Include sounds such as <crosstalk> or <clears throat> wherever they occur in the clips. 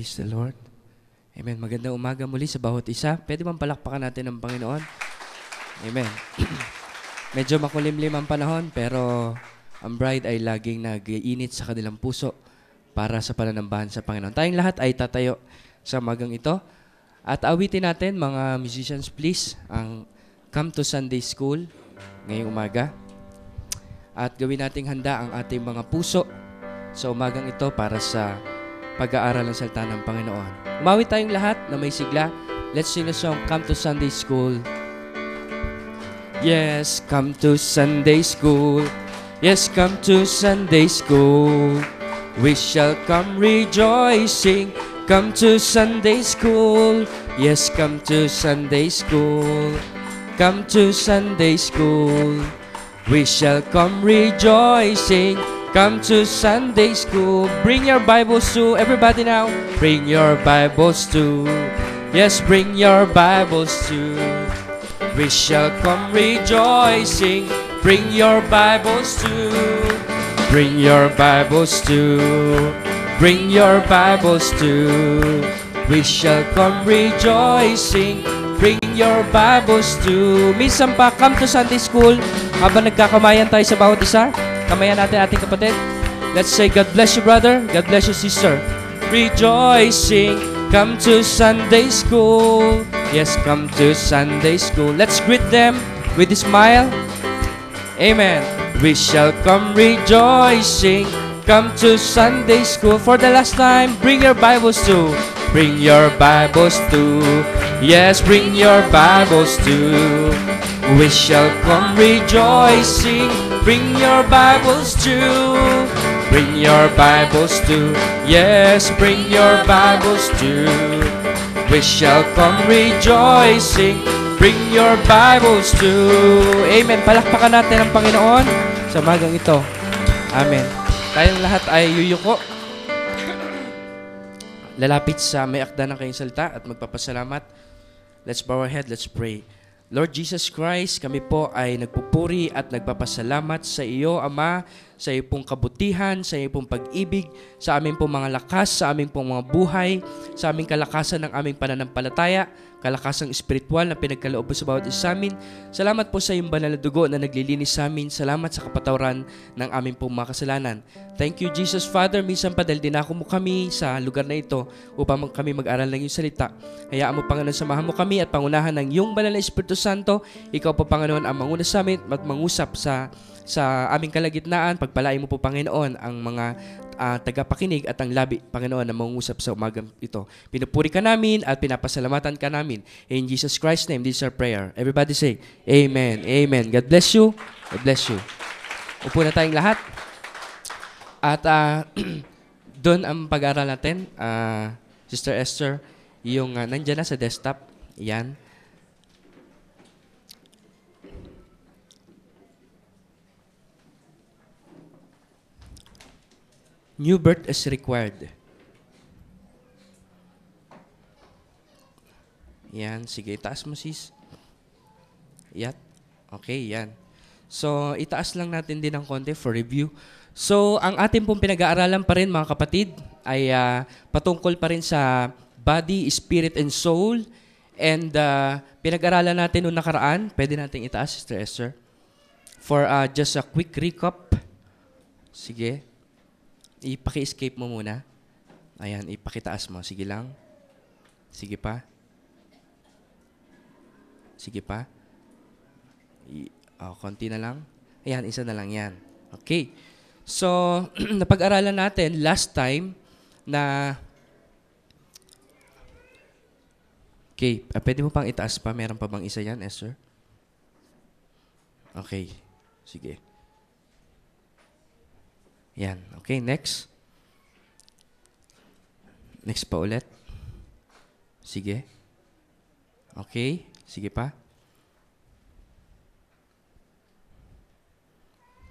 Praise the Lord. Amen. Magandang umaga muli sa bawat isa. Pwede bang palakpakan natin ang Panginoon? Amen. <clears throat> Medyo makulimlim ang panahon, pero ang bride ay laging nag-iinit sa kanilang puso para sa pananambahan sa Panginoon. Tayong lahat ay tatayo sa magang ito. At awitin natin, mga musicians, please, ang Come to Sunday School ngayong umaga. At gawin nating handa ang ating mga puso sa umagang ito para sa pag-aaral ng salita ng Panginoon. Umawit tayong lahat na may sigla. Let's sing a song, Come to Sunday School. Yes, come to Sunday School. Yes, come to Sunday School. We shall come rejoicing. Come to Sunday School. Yes, come to Sunday School. Come to Sunday School. We shall come rejoicing. Come to Sunday school. Bring your Bibles too. Everybody now. Bring your Bibles too. Yes, bring your Bibles too. We shall come rejoicing. Bring your Bibles too. Bring your Bibles too. Bring your Bibles too. We shall come rejoicing. Bring your Bibles too. Minsan pa, come to Sunday school. Habang nagkakamayan tayo sa bawat isa, Kamayan natin ating kapatid. Let's say, God bless you, brother. God bless you, sister. Rejoicing, come to Sunday school. Yes, come to Sunday school. Let's greet them with a smile. Amen. We shall come rejoicing, come to Sunday school. For the last time, bring your Bibles too. Bring your Bibles too. Yes, bring your Bibles too. We shall come rejoicing, Bring your Bibles too. Bring your Bibles too. Yes, bring your Bibles too. We shall come rejoicing. Bring your Bibles too. Amen. Palakpakan natin ang Panginoon sa magang ito. Amen. Tayong lahat ay yuyuko. Lalapit sa may akda ng kayong salita at magpapasalamat. Let's bow our head. Let's pray. Lord Jesus Christ, kami po ay nagpupuri at nagpapasalamat sa iyo, Ama, sa iyo pong kabutihan, sa iyo pong pag-ibig, sa aming pong mga lakas, sa aming pong mga buhay, sa aming kalakasan ng aming pananampalataya, kalakasang espiritual na pinagkaloob sa bawat isa amin. Salamat po sa iyong banal na dugo na naglilinis sa amin. Salamat sa kapatawaran ng aming pong kasalanan. Thank you Jesus Father, minsan padal din ako mo kami sa lugar na ito upang kami mag-aral ng iyong salita. Hayaan mo Panginoon, samahan mo kami at pangunahan ng iyong banal na Espiritu Santo. Ikaw po Panginoon ang manguna sa amin at mangusap sa sa aming kalagitnaan. Pagpalain mo po, Panginoon, ang mga uh, tagapakinig at ang labi, Panginoon, na mangusap sa umagang ito. Pinupuri ka namin at pinapasalamatan ka namin. In Jesus Christ's name, this is our prayer. Everybody say, Amen. Amen. God bless you. God bless you. Upo na tayong lahat. At uh, ah, <clears throat> doon ang pag-aaral natin, uh, Sister Esther, yung uh, nandyan na sa desktop, yan. new birth is required. Yan, sige, taas mo sis. Yan. Okay, yan. So, itaas lang natin din ng konti for review. So, ang ating pong pinag-aaralan pa rin mga kapatid ay uh, patungkol pa rin sa body, spirit, and soul. And uh, ah, pinag-aralan natin noong nakaraan, pwede natin itaas, Sister Esther. For uh, just a quick recap. Sige ipaki-escape mo muna. Ayan, ipakitaas mo. Sige lang. Sige pa. Sige pa. I- oh, konti na lang. Ayan, isa na lang yan. Okay. So, <clears throat> napag-aralan natin last time na Okay, uh, pwede mo pang itaas pa? Meron pa bang isa yan, Esther? Okay, sige. Yan. Okay, next. Next pa ulit. Sige. Okay. Sige pa.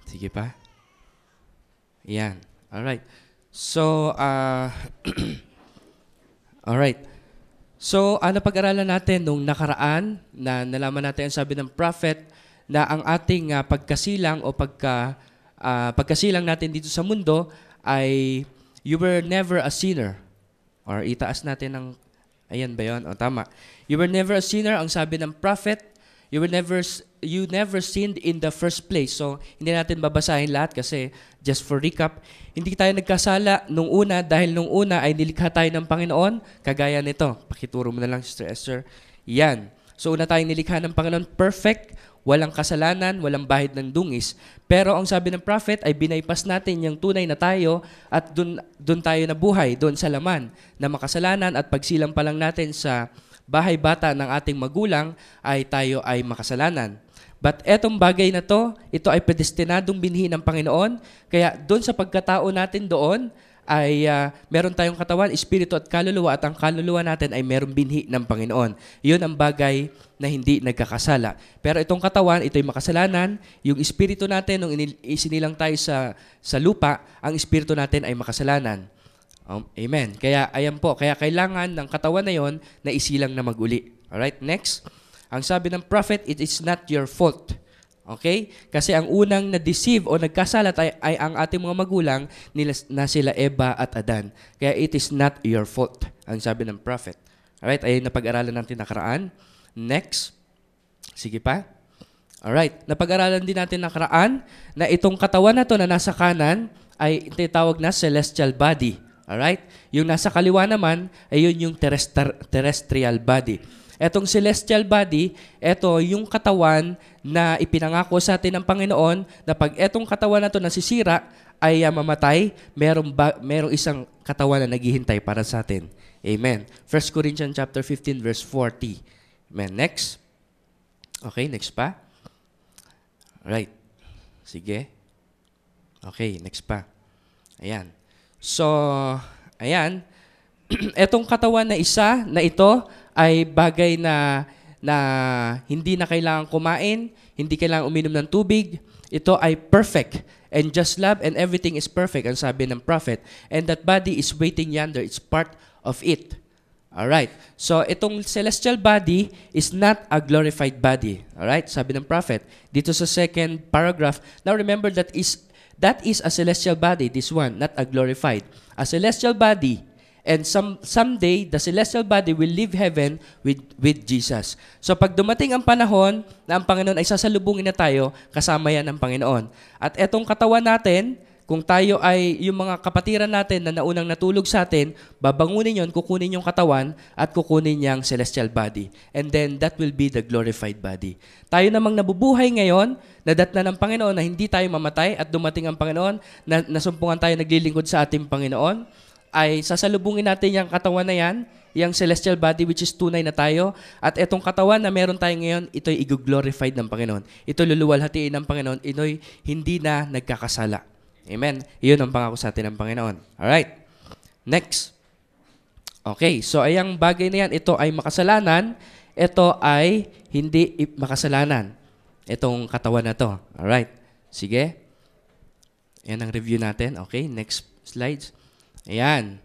Sige pa. Yan. All right. So, uh, <clears throat> all right. So, ano pag-aralan natin nung nakaraan na nalaman natin ang sabi ng prophet na ang ating uh, pagkasilang o pagka uh, pagkasilang natin dito sa mundo ay you were never a sinner. Or itaas natin ng, ayan ba yun? O tama. You were never a sinner, ang sabi ng prophet. You were never, you never sinned in the first place. So, hindi natin babasahin lahat kasi, just for recap, hindi tayo nagkasala nung una dahil nung una ay nilikha tayo ng Panginoon, kagaya nito. Pakituro mo na lang, Sister Esther. Yan. So una tayong nilikha ng Panginoon, perfect, walang kasalanan, walang bahid ng dungis. Pero ang sabi ng prophet ay binaypas natin yung tunay na tayo at dun, dun tayo nabuhay, dun sa laman na makasalanan at pagsilang pa lang natin sa bahay bata ng ating magulang ay tayo ay makasalanan. But etong bagay na to, ito ay predestinadong binhi ng Panginoon. Kaya doon sa pagkatao natin doon, ay uh, meron tayong katawan, espiritu at kaluluwa at ang kaluluwa natin ay merong binhi ng Panginoon. Yun ang bagay na hindi nagkakasala. Pero itong katawan, ito'y makasalanan. Yung espiritu natin, nung isinilang tayo sa, sa lupa, ang espiritu natin ay makasalanan. Um, amen. Kaya, ayan po. Kaya kailangan ng katawan na yon na isilang na maguli. Alright, next. Ang sabi ng prophet, it is not your fault Okay? Kasi ang unang na-deceive o nagkasala ay, ay ang ating mga magulang nila, na sila Eva at Adan. Kaya it is not your fault, ang sabi ng prophet. Alright, na pag aralan natin nakaraan. Next. Sige pa. Alright, napag-aralan din natin nakaraan na itong katawan na to na nasa kanan ay tinatawag na celestial body. Alright? Yung nasa kaliwa naman ay yun yung terrestr- terrestrial body. Etong celestial body, ito yung katawan na ipinangako sa atin ng Panginoon na pag etong katawan na to nasisira, ay uh, mamatay, merong, ba, merong isang katawan na naghihintay para sa atin. Amen. 1 Corinthians chapter 15 verse 40. Amen. Next. Okay, next pa. Right. Sige. Okay, next pa. Ayan. So, ayan. <clears throat> Etong katawan na isa na ito ay bagay na na hindi na kailangan kumain, hindi kailangan uminom ng tubig. Ito ay perfect. And just love and everything is perfect, ang sabi ng prophet. And that body is waiting yonder. It's part of it. All right. So, itong celestial body is not a glorified body. All right? Sabi ng prophet. Dito sa second paragraph. Now, remember that is that is a celestial body, this one, not a glorified. A celestial body And some someday the celestial body will leave heaven with with Jesus. So pag dumating ang panahon na ang Panginoon ay sasalubungin na tayo, kasama yan ang Panginoon. At etong katawan natin, kung tayo ay yung mga kapatiran natin na naunang natulog sa atin, babangunin yon, kukunin yung katawan at kukunin niyang celestial body. And then that will be the glorified body. Tayo namang nabubuhay ngayon, nadatna ng Panginoon na hindi tayo mamatay at dumating ang Panginoon, na nasumpungan tayo naglilingkod sa ating Panginoon ay sasalubungin natin yung katawan na yan, yung celestial body which is tunay na tayo. At itong katawan na meron tayo ngayon, ito'y i-glorified ng Panginoon. Ito luluwalhatiin ng Panginoon. Ito'y hindi na nagkakasala. Amen. Iyon ang pangako sa atin ng Panginoon. Alright. Next. Okay, so ayang bagay na yan, ito ay makasalanan, ito ay hindi makasalanan. Itong katawan na to. Alright. Sige. Yan ang review natin. Okay, next slides. Ayan.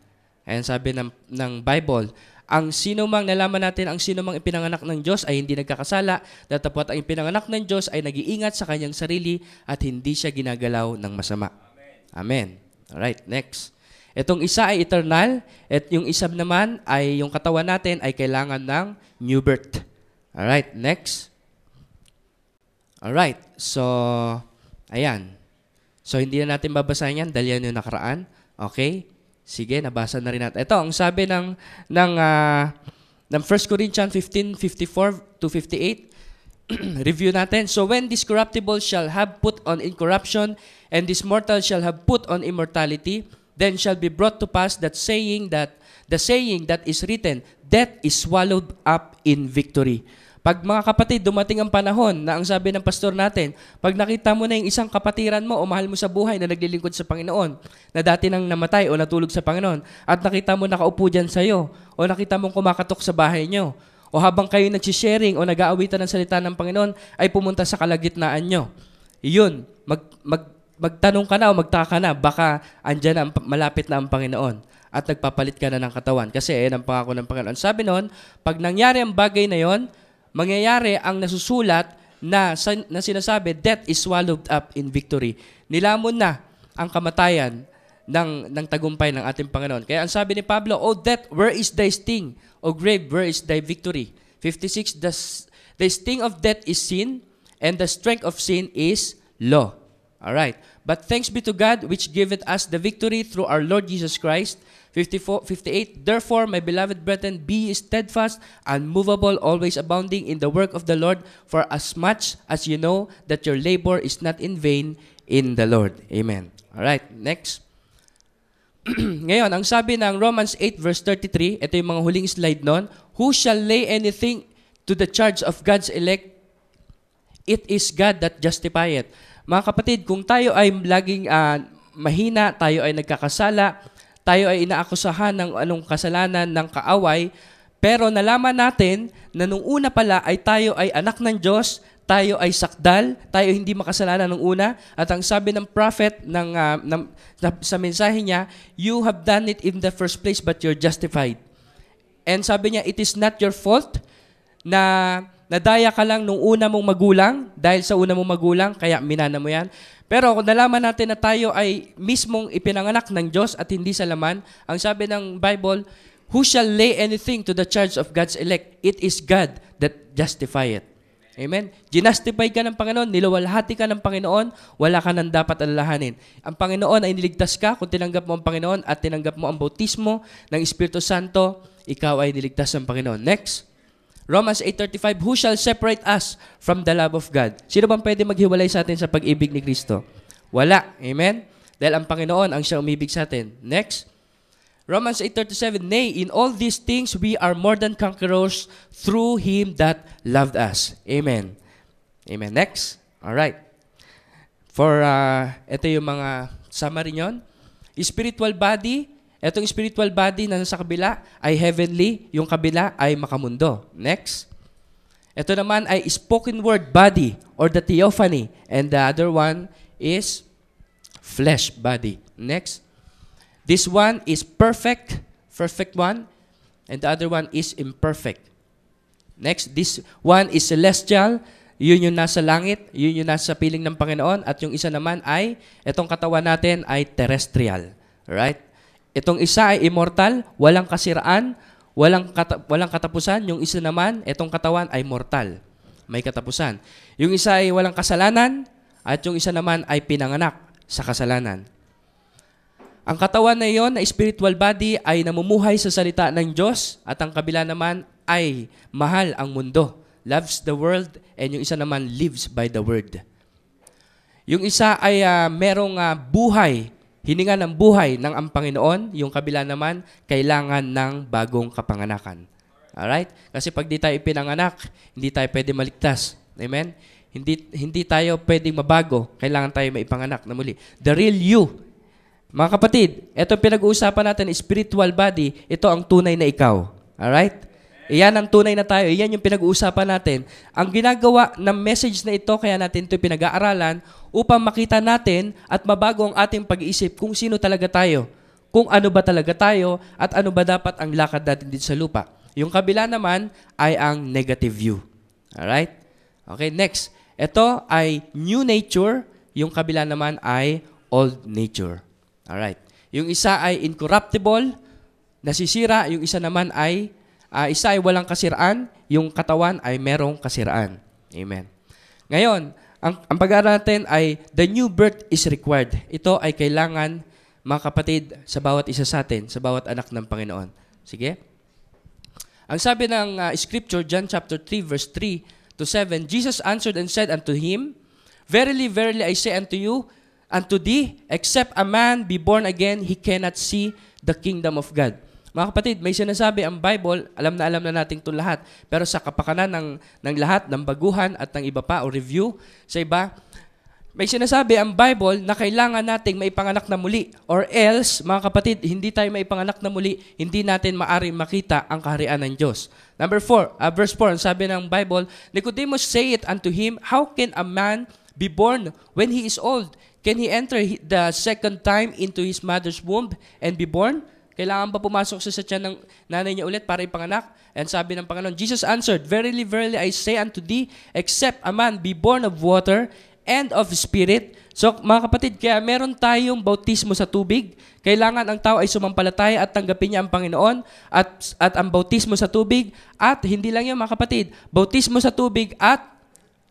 Ayan sabi ng, ng Bible, ang sino mang nalaman natin ang sino mang ipinanganak ng Diyos ay hindi nagkakasala, datapot ang ipinanganak ng Diyos ay nag-iingat sa kanyang sarili at hindi siya ginagalaw ng masama. Amen. Amen. Alright, next. Itong isa ay eternal at yung isa naman ay yung katawan natin ay kailangan ng new birth. Alright, next. Alright, so, ayan. So, hindi na natin babasahin yan dahil yan yung nakaraan. Okay? Sige, nabasa na rin natin. Ito, ang sabi ng, ng, uh, ng 1 Corinthians 15:54 to 58, <clears throat> review natin. So when this corruptible shall have put on incorruption, and this mortal shall have put on immortality, then shall be brought to pass that saying that the saying that is written, death is swallowed up in victory. Pag mga kapatid, dumating ang panahon na ang sabi ng pastor natin, pag nakita mo na yung isang kapatiran mo o mahal mo sa buhay na naglilingkod sa Panginoon, na dati nang namatay o natulog sa Panginoon, at nakita mo nakaupo dyan iyo, o nakita mong kumakatok sa bahay niyo, o habang kayo nagsisharing o nag-aawitan ng salita ng Panginoon, ay pumunta sa kalagitnaan niyo. Yun, mag, mag, magtanong ka na o magtaka ka na, baka andyan na, ang, malapit na ang Panginoon at nagpapalit ka na ng katawan. Kasi ayan ang pangako ng Panginoon. Sabi noon, pag nangyari ang bagay na yon, mangyayari ang nasusulat na, na sinasabi, death is swallowed up in victory. Nilamon na ang kamatayan ng, ng tagumpay ng ating Panginoon. Kaya ang sabi ni Pablo, O oh, death, where is thy sting? O grave, where is thy victory? 56, the, the sting of death is sin, and the strength of sin is law. All right. But thanks be to God, which giveth us the victory through our Lord Jesus Christ. 54, 58, Therefore, my beloved brethren, be steadfast, and unmovable, always abounding in the work of the Lord, for as much as you know that your labor is not in vain in the Lord. Amen. Alright, next. <clears throat> Ngayon, ang sabi ng Romans 8 verse 33, ito yung mga huling slide nun, Who shall lay anything to the charge of God's elect? It is God that justifies it. Mga kapatid, kung tayo ay laging uh, mahina, tayo ay nagkakasala, tayo ay inaakusahan ng anong kasalanan ng kaaway, pero nalaman natin na nung una pala ay tayo ay anak ng Diyos, tayo ay sakdal, tayo hindi makasalanan nung una, at ang sabi ng prophet ng, uh, ng, sa mensahe niya, you have done it in the first place but you're justified. And sabi niya, it is not your fault na nadaya ka lang nung una mong magulang, dahil sa una mong magulang, kaya minana mo yan. Pero kung nalaman natin na tayo ay mismong ipinanganak ng Diyos at hindi sa laman, ang sabi ng Bible, Who shall lay anything to the charge of God's elect? It is God that justify it. Amen? Ginastify ka ng Panginoon, nilawalhati ka ng Panginoon, wala ka nang dapat alalahanin. Ang Panginoon ay niligtas ka kung tinanggap mo ang Panginoon at tinanggap mo ang bautismo ng Espiritu Santo, ikaw ay niligtas ng Panginoon. Next. Romans 8.35, Who shall separate us from the love of God? Sino bang pwede maghiwalay sa atin sa pag-ibig ni Kristo? Wala. Amen? Dahil ang Panginoon ang siya umibig sa atin. Next. Romans 8.37, Nay, in all these things we are more than conquerors through Him that loved us. Amen. Amen. Next. All right. For, uh, ito yung mga summary nyon. Spiritual body, Etong spiritual body na nasa kabila ay heavenly, yung kabila ay makamundo. Next. Ito naman ay spoken word body or the theophany. And the other one is flesh body. Next. This one is perfect, perfect one. And the other one is imperfect. Next, this one is celestial. Yun yung nasa langit, yun yung nasa piling ng Panginoon. At yung isa naman ay, etong katawan natin ay terrestrial. Right? Itong isa ay immortal, walang kasiraan, walang, kata- walang katapusan. Yung isa naman, itong katawan ay mortal. May katapusan. Yung isa ay walang kasalanan, at yung isa naman ay pinanganak sa kasalanan. Ang katawan na iyon na spiritual body ay namumuhay sa salita ng Diyos at ang kabila naman ay mahal ang mundo. Loves the world and yung isa naman lives by the word. Yung isa ay uh, merong uh, buhay hininga ng buhay ng ang Panginoon, yung kabila naman, kailangan ng bagong kapanganakan. Alright? Kasi pag di tayo ipinanganak, hindi tayo pwede maligtas. Amen? Hindi, hindi tayo pwedeng mabago. Kailangan tayo maipanganak na muli. The real you. Mga kapatid, ito pinag-uusapan natin, spiritual body, ito ang tunay na ikaw. Alright? Iyan ang tunay na tayo. Iyan yung pinag-uusapan natin. Ang ginagawa ng message na ito, kaya natin ito pinag-aaralan upang makita natin at mabago ang ating pag-iisip kung sino talaga tayo. Kung ano ba talaga tayo at ano ba dapat ang lakad natin dito sa lupa. Yung kabila naman ay ang negative view. Alright? Okay, next. Ito ay new nature. Yung kabila naman ay old nature. Alright? Yung isa ay incorruptible, nasisira. Yung isa naman ay uh, isa ay walang kasiraan, yung katawan ay merong kasiraan. Amen. Ngayon, ang, ang pag-aaral natin ay the new birth is required. Ito ay kailangan, mga kapatid, sa bawat isa sa atin, sa bawat anak ng Panginoon. Sige? Ang sabi ng uh, scripture, John chapter 3, verse 3 to 7, Jesus answered and said unto him, Verily, verily, I say unto you, unto thee, except a man be born again, he cannot see the kingdom of God. Mga kapatid, may sinasabi ang Bible, alam na alam na natin itong lahat. Pero sa kapakanan ng, ng lahat, ng baguhan at ng iba pa, o review sa iba, may sinasabi ang Bible na kailangan nating maipanganak na muli or else, mga kapatid, hindi tayo maipanganak na muli, hindi natin maari makita ang kaharian ng Diyos. Number 4, uh, ah, verse 4, sabi ng Bible, Nicodemus say it unto him, How can a man be born when he is old? Can he enter the second time into his mother's womb and be born? Kailangan pa pumasok siya sa tiyan ng nanay niya ulit para ipanganak. And sabi ng Panginoon, Jesus answered, Verily, verily, I say unto thee, except a man be born of water and of spirit. So mga kapatid, kaya meron tayong bautismo sa tubig. Kailangan ang tao ay sumampalataya at tanggapin niya ang Panginoon at, at ang bautismo sa tubig. At hindi lang yun mga kapatid, bautismo sa tubig at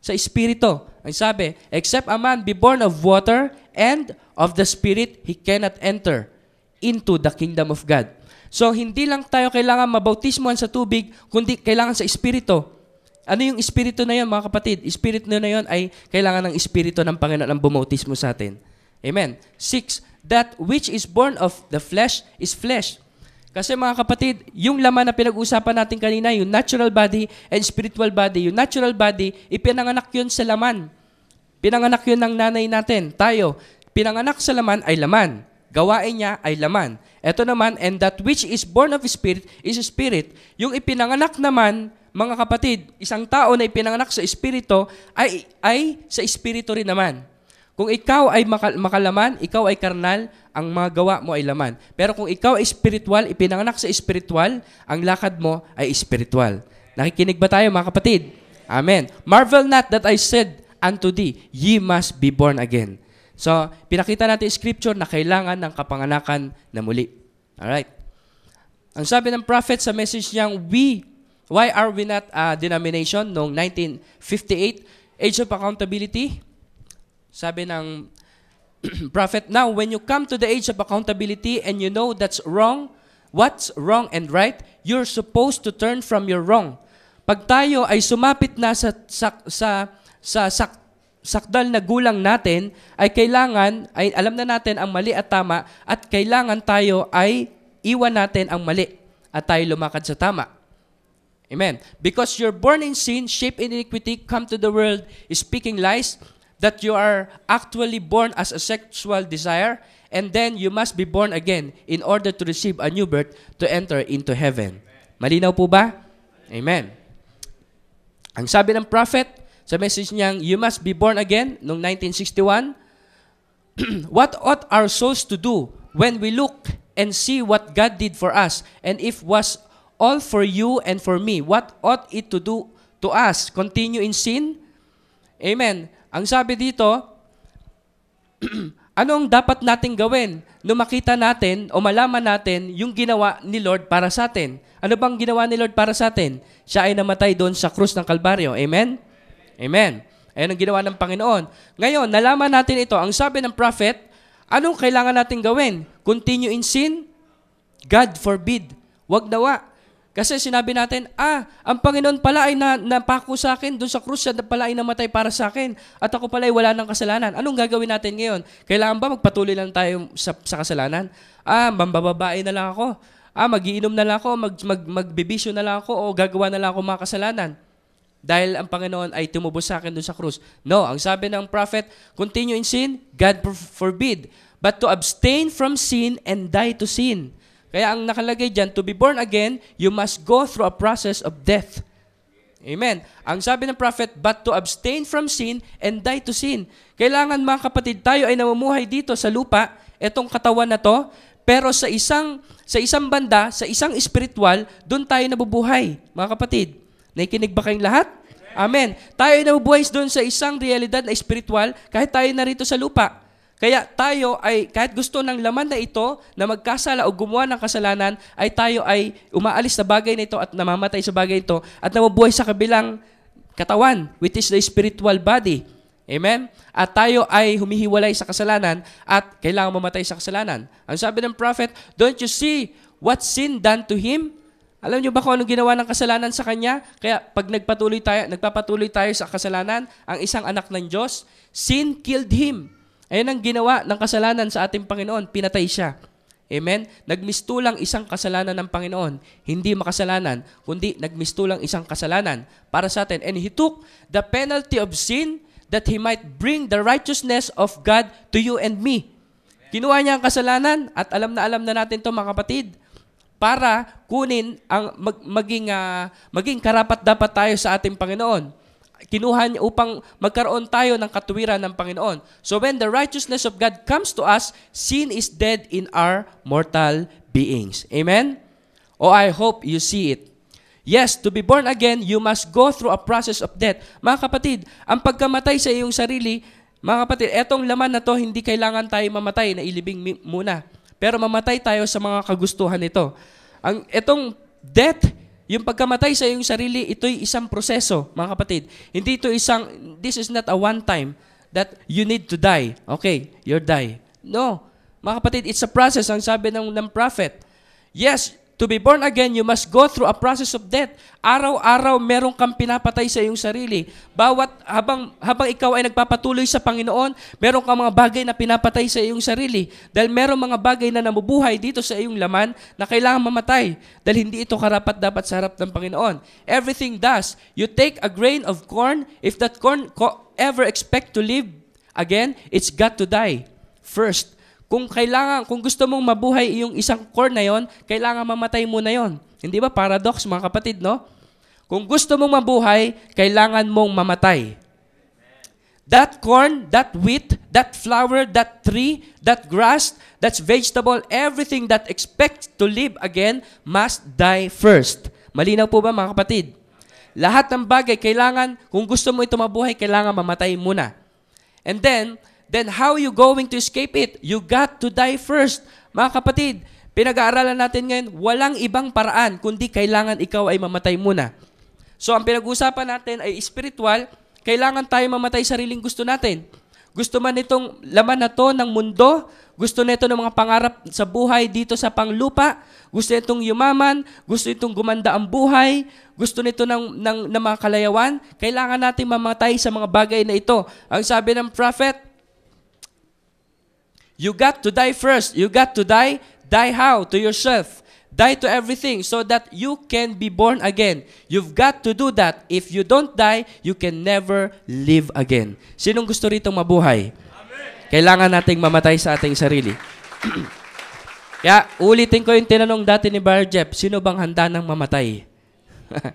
sa Espiritu. Ang sabi, except a man be born of water and of the Spirit, he cannot enter into the kingdom of God. So, hindi lang tayo kailangan mabautismuhan sa tubig, kundi kailangan sa Espiritu. Ano yung Espiritu na yun, mga kapatid? Espiritu na yun ay kailangan ng Espiritu ng Panginoon ang bumautismo sa atin. Amen. Six, that which is born of the flesh is flesh. Kasi mga kapatid, yung laman na pinag-usapan natin kanina, yung natural body and spiritual body, yung natural body, ipinanganak yun sa laman. Pinanganak yun ng nanay natin, tayo. Pinanganak sa laman ay laman. Gawain niya ay laman. Ito naman, and that which is born of Spirit is Spirit. Yung ipinanganak naman, mga kapatid, isang tao na ipinanganak sa Espiritu ay, ay sa Espiritu rin naman. Kung ikaw ay makalaman, ikaw ay karnal, ang mga gawa mo ay laman. Pero kung ikaw ay spiritual, ipinanganak sa spiritual, ang lakad mo ay spiritual. Nakikinig ba tayo mga kapatid? Amen. Marvel not that I said unto thee, ye must be born again. So, pinakita natin scripture na kailangan ng kapanganakan na muli. Alright. Ang sabi ng prophet sa message niyang, we, why are we not a denomination noong 1958, Age of Accountability? Sabi ng <clears throat> prophet, now when you come to the age of accountability and you know that's wrong, what's wrong and right, you're supposed to turn from your wrong. Pag tayo ay sumapit na sa sa sa, sa, sa sakdal na gulang natin ay kailangan, ay alam na natin ang mali at tama at kailangan tayo ay iwan natin ang mali at tayo lumakad sa tama. Amen. Because you're born in sin, shaped in iniquity, come to the world speaking lies, that you are actually born as a sexual desire, and then you must be born again in order to receive a new birth to enter into heaven. Malinaw po ba? Amen. Ang sabi ng prophet, sa message niyang, You must be born again, noong 1961. <clears throat> what ought our souls to do when we look and see what God did for us? And if was all for you and for me, what ought it to do to us? Continue in sin? Amen. Ang sabi dito, <clears throat> anong dapat nating gawin no makita natin o malaman natin yung ginawa ni Lord para sa atin? Ano bang ginawa ni Lord para sa atin? Siya ay namatay doon sa krus ng Kalbaryo. Amen? Amen. Ayan ang ginawa ng Panginoon. Ngayon, nalaman natin ito. Ang sabi ng prophet, anong kailangan natin gawin? Continue in sin? God forbid. Huwag dawa. Kasi sinabi natin, ah, ang Panginoon pala ay na, napako sa akin, doon sa krus siya pala ay namatay para sa akin, at ako pala ay wala ng kasalanan. Anong gagawin natin ngayon? Kailangan ba magpatuloy lang tayo sa, sa kasalanan? Ah, mambababae na lang ako. Ah, magiinom na lang ako, mag, mag, magbibisyo na lang ako, o gagawa na lang ako mga kasalanan dahil ang Panginoon ay tumubos sa akin doon sa krus. No, ang sabi ng prophet, continue in sin, God forbid, but to abstain from sin and die to sin. Kaya ang nakalagay dyan, to be born again, you must go through a process of death. Amen. Ang sabi ng prophet, but to abstain from sin and die to sin. Kailangan mga kapatid, tayo ay namumuhay dito sa lupa, itong katawan na to, pero sa isang sa isang banda, sa isang spiritual, doon tayo nabubuhay, mga kapatid. Nakikinig ba kayong lahat? Amen. Tayo na nabubuhay doon sa isang realidad na spiritual kahit tayo narito sa lupa. Kaya tayo ay, kahit gusto ng laman na ito na magkasala o gumawa ng kasalanan, ay tayo ay umaalis sa bagay na ito at namamatay sa bagay ito at nabubuhay sa kabilang katawan, which is the spiritual body. Amen? At tayo ay humihiwalay sa kasalanan at kailangan mamatay sa kasalanan. Ang sabi ng prophet, Don't you see what sin done to him? Alam niyo ba kung anong ginawa ng kasalanan sa kanya? Kaya pag nagpatuloy tayo, nagpapatuloy tayo sa kasalanan, ang isang anak ng Diyos, sin killed him. Ayan ang ginawa ng kasalanan sa ating Panginoon, pinatay siya. Amen? Nagmistulang isang kasalanan ng Panginoon, hindi makasalanan, kundi nagmistulang isang kasalanan para sa atin. And He took the penalty of sin that He might bring the righteousness of God to you and me. Kinuha niya ang kasalanan at alam na alam na natin to mga kapatid para kunin ang mag, maging uh, maging karapat dapat tayo sa ating Panginoon. Kinuha niya upang magkaroon tayo ng katuwiran ng Panginoon. So when the righteousness of God comes to us, sin is dead in our mortal beings. Amen? Oh, I hope you see it. Yes, to be born again, you must go through a process of death. Mga kapatid, ang pagkamatay sa iyong sarili, mga kapatid, etong laman na to, hindi kailangan tayo mamatay, na ilibing muna. Pero mamatay tayo sa mga kagustuhan nito. Ang itong death, yung pagkamatay sa iyong sarili, ito'y isang proseso, mga kapatid. Hindi ito isang this is not a one time that you need to die. Okay, you're die. No. Mga kapatid, it's a process ang sabi ng ng prophet. Yes, To be born again, you must go through a process of death. Araw-araw meron kang pinapatay sa iyong sarili. Bawat habang habang ikaw ay nagpapatuloy sa Panginoon, meron kang mga bagay na pinapatay sa iyong sarili dahil meron mga bagay na namubuhay dito sa iyong laman na kailangan mamatay dahil hindi ito karapat dapat sa harap ng Panginoon. Everything does. You take a grain of corn, if that corn ever expect to live again, it's got to die first. Kung kailangan, kung gusto mong mabuhay yung isang core na yon, kailangan mamatay muna yon. Hindi ba paradox mga kapatid, no? Kung gusto mong mabuhay, kailangan mong mamatay. That corn, that wheat, that flower, that tree, that grass, that vegetable, everything that expects to live again must die first. Malinaw po ba mga kapatid? Lahat ng bagay, kailangan, kung gusto mo ito mabuhay, kailangan mamatay muna. And then, then how you going to escape it? You got to die first. Mga kapatid, pinag-aaralan natin ngayon, walang ibang paraan kundi kailangan ikaw ay mamatay muna. So ang pinag-uusapan natin ay spiritual, kailangan tayo mamatay sariling gusto natin. Gusto man itong laman na to ng mundo, gusto nito ng mga pangarap sa buhay dito sa panglupa, gusto nitong yumaman, gusto nitong gumanda ang buhay, gusto nito ng, ng, ng mga kalayawan, kailangan natin mamatay sa mga bagay na ito. Ang sabi ng prophet, You got to die first. You got to die. Die how? To yourself. Die to everything so that you can be born again. You've got to do that. If you don't die, you can never live again. Sinong gusto rito mabuhay? Amen. Kailangan nating mamatay sa ating sarili. Kaya ulitin ko yung tinanong dati ni Barjep, sino bang handa ng mamatay? <laughs>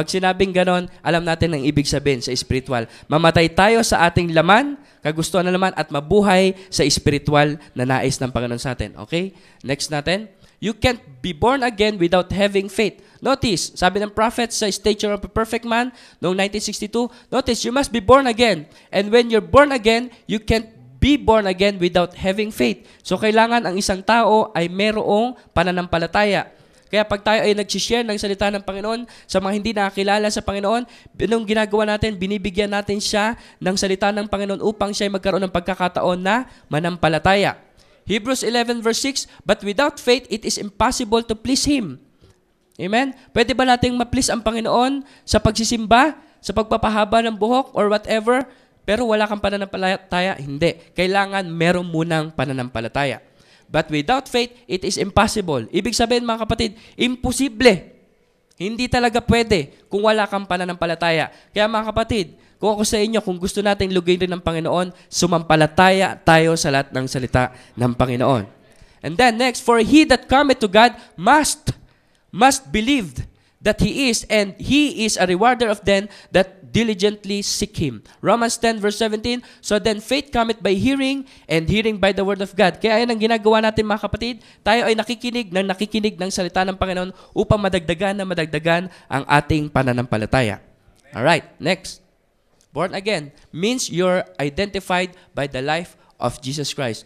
Pag sinabing ganon, alam natin ang ibig sabihin sa spiritual. Mamatay tayo sa ating laman, kagustuhan na laman, at mabuhay sa spiritual na nais ng Panginoon sa atin. Okay? Next natin. You can't be born again without having faith. Notice, sabi ng prophet sa Stature of a Perfect Man noong 1962, notice, you must be born again. And when you're born again, you can't be born again without having faith. So, kailangan ang isang tao ay merong pananampalataya. Kaya pag tayo ay nag-share ng salita ng Panginoon sa mga hindi nakakilala sa Panginoon, anong ginagawa natin? Binibigyan natin siya ng salita ng Panginoon upang siya ay magkaroon ng pagkakataon na manampalataya. Hebrews 11 verse 6, But without faith, it is impossible to please Him. Amen? Pwede ba nating ma-please ang Panginoon sa pagsisimba, sa pagpapahaba ng buhok, or whatever? Pero wala kang pananampalataya? Hindi. Kailangan meron munang pananampalataya. But without faith, it is impossible. Ibig sabihin mga kapatid, imposible. Hindi talaga pwede kung wala kang pananampalataya. Kaya mga kapatid, kung ako sa inyo, kung gusto nating lugayin ng Panginoon, sumampalataya tayo sa lahat ng salita ng Panginoon. And then next, for he that cometh to God must, must believe that he is, and he is a rewarder of them that diligently seek Him. Romans 10 verse 17, So then faith cometh by hearing, and hearing by the word of God. Kaya yan ang ginagawa natin mga kapatid, tayo ay nakikinig ng nakikinig ng salita ng Panginoon upang madagdagan na madagdagan ang ating pananampalataya. All right, next. Born again means you're identified by the life of Jesus Christ.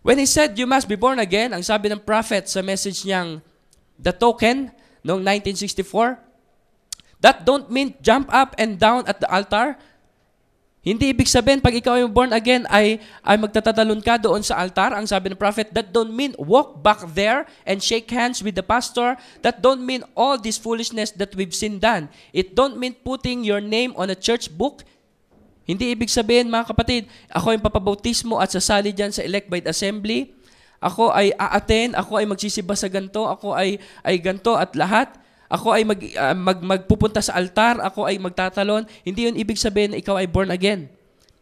When he said you must be born again, ang sabi ng prophet sa message niyang The Token noong 1964, That don't mean jump up and down at the altar. Hindi ibig sabihin, pag ikaw ay born again, ay, ay magtatatalon ka doon sa altar. Ang sabi ng prophet, that don't mean walk back there and shake hands with the pastor. That don't mean all this foolishness that we've seen done. It don't mean putting your name on a church book. Hindi ibig sabihin, mga kapatid, ako yung papabautismo at sasali dyan sa elect by the assembly. Ako ay a-attend, ako ay magsisiba sa ganto, ako ay, ay ganto at lahat. Ako ay mag, uh, mag, magpupunta sa altar, ako ay magtatalon. Hindi yun ibig sabihin na ikaw ay born again.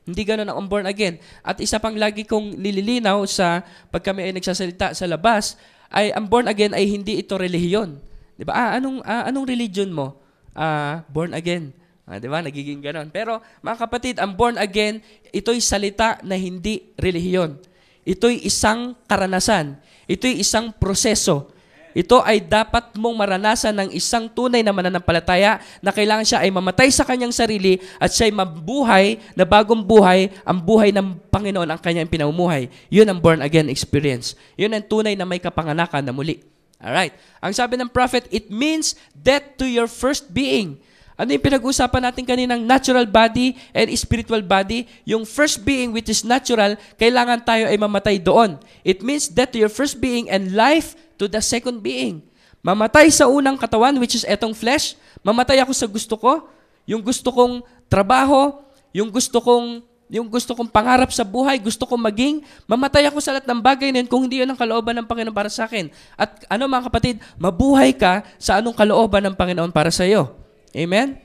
Hindi ganoon ang born again. At isa pang lagi kong nililinaw sa pag kami ay nagsasalita sa labas, ay ang born again ay hindi ito relihiyon. 'Di ba? Ah, anong ah, anong religion mo? Ah, born again. Ah, 'di ba? Nagiging ganoon. Pero mga kapatid, ang born again, ito'y salita na hindi relihiyon. Ito'y isang karanasan. Ito'y isang proseso. Ito ay dapat mong maranasan ng isang tunay na mananampalataya na kailangan siya ay mamatay sa kanyang sarili at siya ay mabuhay na bagong buhay, ang buhay ng Panginoon ang kanyang pinamumuhay. Yun ang born again experience. Yun ang tunay na may kapanganakan na muli. Alright. Ang sabi ng prophet, it means death to your first being. Ano yung pinag uusapan natin kaninang natural body and spiritual body? Yung first being which is natural, kailangan tayo ay mamatay doon. It means death to your first being and life to the second being. Mamatay sa unang katawan, which is etong flesh. Mamatay ako sa gusto ko, yung gusto kong trabaho, yung gusto kong yung gusto kong pangarap sa buhay, gusto kong maging, mamatay ako sa lahat ng bagay na yun kung hindi yun ang kalooban ng Panginoon para sa akin. At ano mga kapatid, mabuhay ka sa anong kalooban ng Panginoon para sa iyo. Amen?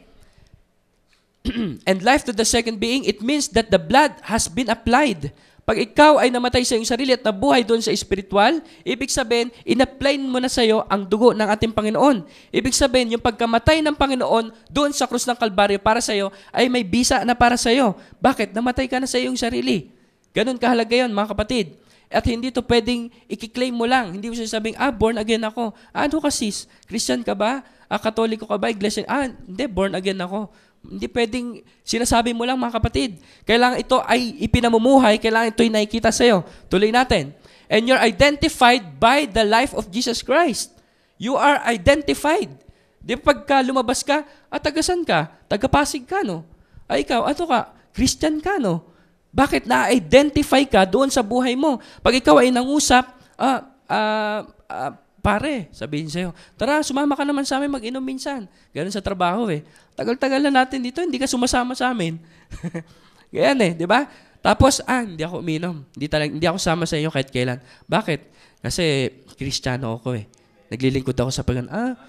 <clears throat> And life to the second being, it means that the blood has been applied pag ikaw ay namatay sa iyong sarili at nabuhay doon sa espiritual, ibig sabihin, inaplain mo na sa iyo ang dugo ng ating Panginoon. Ibig sabihin, yung pagkamatay ng Panginoon doon sa krus ng Kalbaryo para sa iyo ay may bisa na para sa iyo. Bakit? Namatay ka na sa iyong sarili. Ganun kahalaga yon mga kapatid. At hindi to pwedeng i-claim mo lang. Hindi mo sinasabing, ah, born again ako. Ah, ano ka sis? Christian ka ba? Ah, katoliko ka ba? Iglesia? Ah, hindi, born again ako. Hindi pwedeng sinasabi mo lang mga kapatid. Kailangan ito ay ipinamumuhay, kailangan ito ay nakikita sa iyo. Tuloy natin. And you're identified by the life of Jesus Christ. You are identified. Di ba pagka lumabas ka, at ah, tagasan ka, tagapasig ka, no? Ay ah, ikaw, ano ka? Christian ka, no? Bakit na-identify ka doon sa buhay mo? Pag ikaw ay nangusap, ah, ah, ah, pare, sabihin sa'yo, tara, sumama ka naman sa amin mag-inom minsan. Ganun sa trabaho eh. Tagal-tagal na natin dito, hindi ka sumasama sa amin. <laughs> Ganyan eh, di ba? Tapos, ah, hindi ako uminom. Hindi, talag, hindi ako sama sa inyo kahit kailan. Bakit? Kasi, kristyano ako eh. Naglilingkod ako sa pagkan, ah,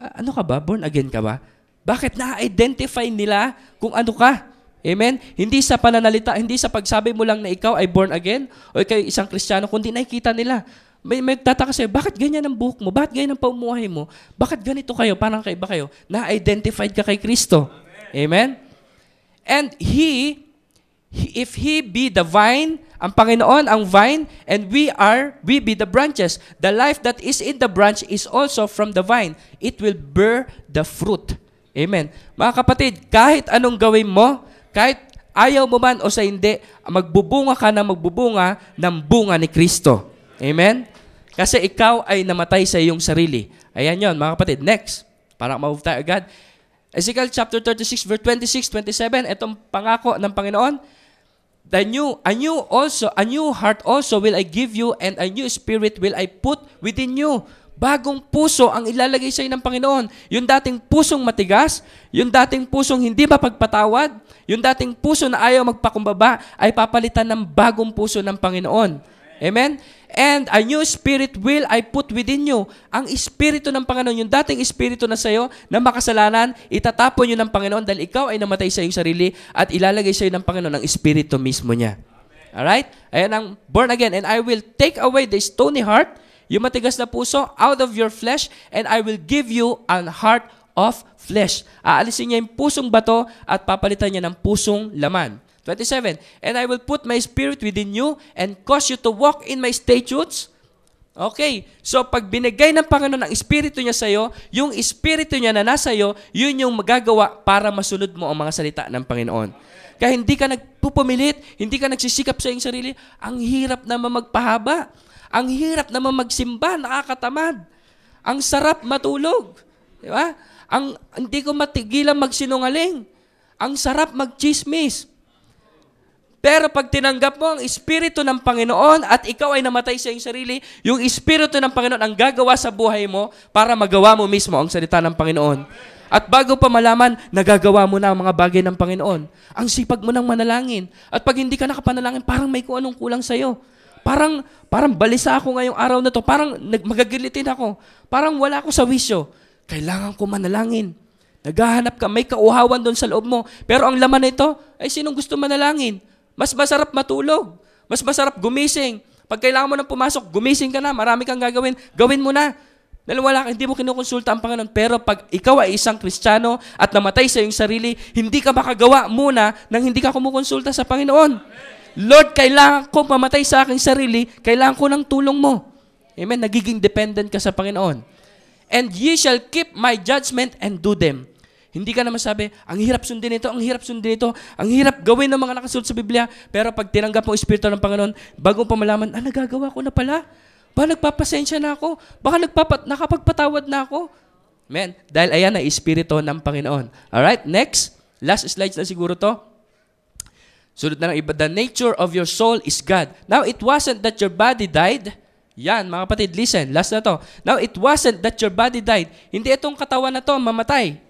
ah, ano ka ba? Born again ka ba? Bakit na-identify nila kung ano ka? Amen? Hindi sa pananalita, hindi sa pagsabi mo lang na ikaw ay born again o ikaw isang kristyano, kundi nakikita nila may, may tataka sa'yo, bakit ganyan ang buhok mo? Bakit ganyan ang paumuhay mo? Bakit ganito kayo? Parang kay kayo? Na-identified ka kay Kristo. Amen? Amen? And He, if He be the vine, ang Panginoon ang vine, and we are, we be the branches. The life that is in the branch is also from the vine. It will bear the fruit. Amen. Mga kapatid, kahit anong gawin mo, kahit ayaw mo man o sa hindi, magbubunga ka na magbubunga ng bunga ni Kristo. Amen? Kasi ikaw ay namatay sa iyong sarili. Ayan yon mga kapatid. Next, para ma-move tayo agad. Ezekiel chapter 36, verse 26, 27, itong pangako ng Panginoon, The new, a new also, a new heart also will I give you and a new spirit will I put within you. Bagong puso ang ilalagay sa ng Panginoon. Yung dating pusong matigas, yung dating pusong hindi mapagpatawad, yung dating puso na ayaw magpakumbaba, ay papalitan ng bagong puso ng Panginoon. Amen? And a new spirit will I put within you. Ang espiritu ng Panginoon, yung dating espiritu na sa'yo na makasalanan, itatapon yun ng Panginoon dahil ikaw ay namatay sa iyong sarili at ilalagay sa'yo ng Panginoon ang espiritu mismo niya. Alright? Ayan ang born again. And I will take away the stony heart, yung matigas na puso, out of your flesh, and I will give you a heart of flesh. Aalisin niya yung pusong bato at papalitan niya ng pusong laman. 27. And I will put my spirit within you and cause you to walk in my statutes. Okay. So, pag binigay ng Panginoon ang Espiritu niya sa iyo, yung Espiritu niya na nasa iyo, yun yung magagawa para masunod mo ang mga salita ng Panginoon. Kaya hindi ka nagpupumilit, hindi ka nagsisikap sa iyong sarili, ang hirap na mamagpahaba. Ang hirap na mamagsimba, nakakatamad. Ang sarap matulog. Di ba? Ang, hindi ko matigilan magsinungaling. Ang sarap magchismis. Pero pag tinanggap mo ang Espiritu ng Panginoon at ikaw ay namatay sa iyong sarili, yung Espiritu ng Panginoon ang gagawa sa buhay mo para magawa mo mismo ang salita ng Panginoon. At bago pa malaman, nagagawa mo na ang mga bagay ng Panginoon. Ang sipag mo ng manalangin. At pag hindi ka nakapanalangin, parang may kung anong kulang sa'yo. Parang, parang balisa ako ngayong araw na to. Parang magagilitin ako. Parang wala ako sa wisyo. Kailangan ko manalangin. Naghahanap ka, may kauhawan doon sa loob mo. Pero ang laman nito, ay sinong gusto manalangin? Mas masarap matulog. Mas masarap gumising. Pag kailangan mo nang pumasok, gumising ka na, marami kang gagawin, gawin mo na. Dahil wala, hindi mo kinukonsulta ang Panginoon. Pero pag ikaw ay isang Kristiyano at namatay sa iyong sarili, hindi ka makagawa muna nang hindi ka kumukonsulta sa Panginoon. Lord, kailangan ko mamatay sa aking sarili, kailangan ko ng tulong mo. Amen. Nagiging dependent ka sa Panginoon. And ye shall keep my judgment and do them. Hindi ka naman sabi, ang hirap sundin ito, ang hirap sundin ito, ang hirap gawin ng mga nakasulat sa Biblia. Pero pag tinanggap mo Espiritu ng Panginoon, bago pa malaman, ah, nagagawa ko na pala. Baka nagpapasensya na ako. Baka nagpapat nakapagpatawad na ako. Amen. Dahil ayan na Espiritu ng Panginoon. Alright, next. Last slide na siguro to. Sunod na lang iba. The nature of your soul is God. Now, it wasn't that your body died. Yan, mga kapatid, listen. Last na to. Now, it wasn't that your body died. Hindi itong katawan na to mamatay.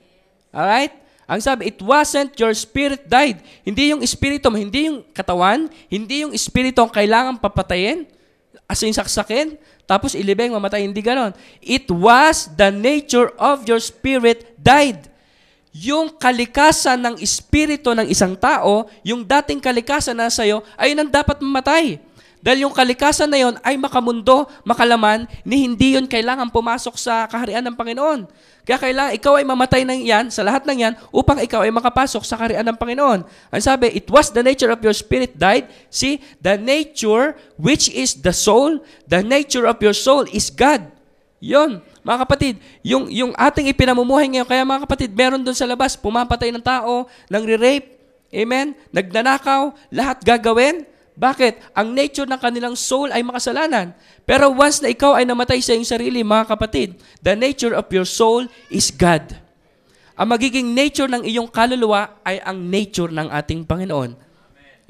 Alright? Ang sabi, it wasn't your spirit died. Hindi yung espiritu mo, hindi yung katawan, hindi yung espiritu ang kailangan papatayin, as in saksakin, tapos ilibing, mamatay, hindi ganon. It was the nature of your spirit died. Yung kalikasan ng espiritu ng isang tao, yung dating kalikasan na sa'yo, ayun ang dapat mamatay. Dahil yung kalikasan na yon ay makamundo, makalaman, ni hindi yon kailangan pumasok sa kaharian ng Panginoon. Kaya kailangan ikaw ay mamatay ng yan, sa lahat ng yan, upang ikaw ay makapasok sa kaharian ng Panginoon. Ang sabi, it was the nature of your spirit died. See, the nature which is the soul, the nature of your soul is God. Yon, mga kapatid, yung, yung ating ipinamumuhay ngayon, kaya mga kapatid, meron doon sa labas, pumapatay ng tao, nang re-rape, amen, nagnanakaw, lahat gagawin, bakit? Ang nature ng kanilang soul ay makasalanan. Pero once na ikaw ay namatay sa iyong sarili, mga kapatid, the nature of your soul is God. Ang magiging nature ng iyong kaluluwa ay ang nature ng ating Panginoon.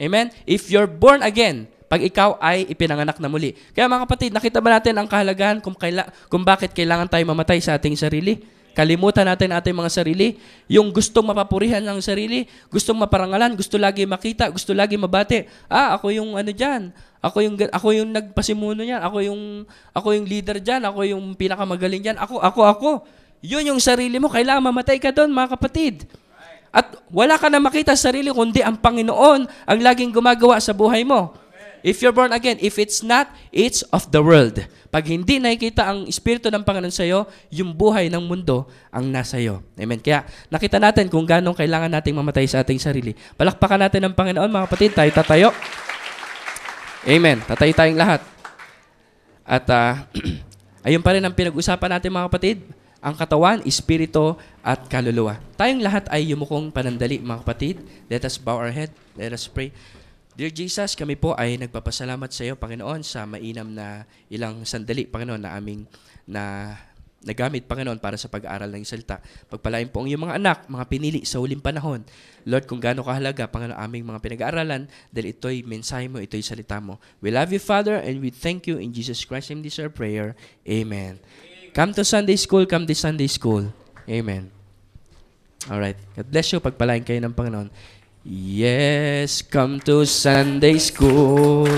Amen? If you're born again, pag ikaw ay ipinanganak na muli. Kaya mga kapatid, nakita ba natin ang kahalagahan kung, kaila- kung bakit kailangan tayo mamatay sa ating sarili? Kalimutan natin ating mga sarili. Yung gustong mapapurihan ng sarili, gustong maparangalan, gusto lagi makita, gusto lagi mabati. Ah, ako yung ano diyan. Ako yung ako yung nagpasimuno niyan. Ako yung ako yung leader diyan. Ako yung pinakamagaling diyan. Ako ako ako. Yun yung sarili mo. Kailangan mamatay ka doon, mga kapatid. At wala ka na makita sarili kundi ang Panginoon ang laging gumagawa sa buhay mo. If you're born again, if it's not, it's of the world. Pag hindi nakikita ang Espiritu ng Panginoon sa iyo, yung buhay ng mundo ang nasa iyo. Amen. Kaya nakita natin kung gano'ng kailangan nating mamatay sa ating sarili. Palakpakan natin ang Panginoon, mga kapatid. Tayo tatayo. Amen. Tatayo tayong lahat. At uh, <clears throat> ayun pa rin ang pinag-usapan natin, mga kapatid ang katawan, espiritu, at kaluluwa. Tayong lahat ay yumukong panandali, mga kapatid. Let us bow our head. Let us pray. Dear Jesus, kami po ay nagpapasalamat sa iyo, Panginoon, sa mainam na ilang sandali, Panginoon, na aming na nagamit, Panginoon, para sa pag-aaral ng salita. Pagpalain po ang iyong mga anak, mga pinili sa huling panahon. Lord, kung gaano kahalaga, Panginoon, aming mga pinag-aaralan, dahil ito'y mensahe mo, ito'y salita mo. We love you, Father, and we thank you in Jesus Christ name. This our prayer. Amen. Come to Sunday school, come to Sunday school. Amen. Alright. God bless you. Pagpalain kayo ng Panginoon. Yes, come to Sunday school.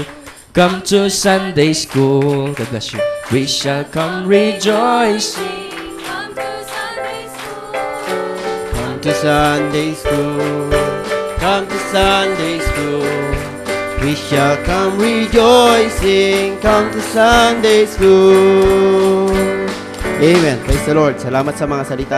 Come to Sunday school. God bless you. We shall come rejoicing. Come to Sunday school. Come to Sunday school. Come to Sunday school. We shall come rejoicing. Come to Sunday school. Amen. Praise the Lord. Salamat sa mga salita.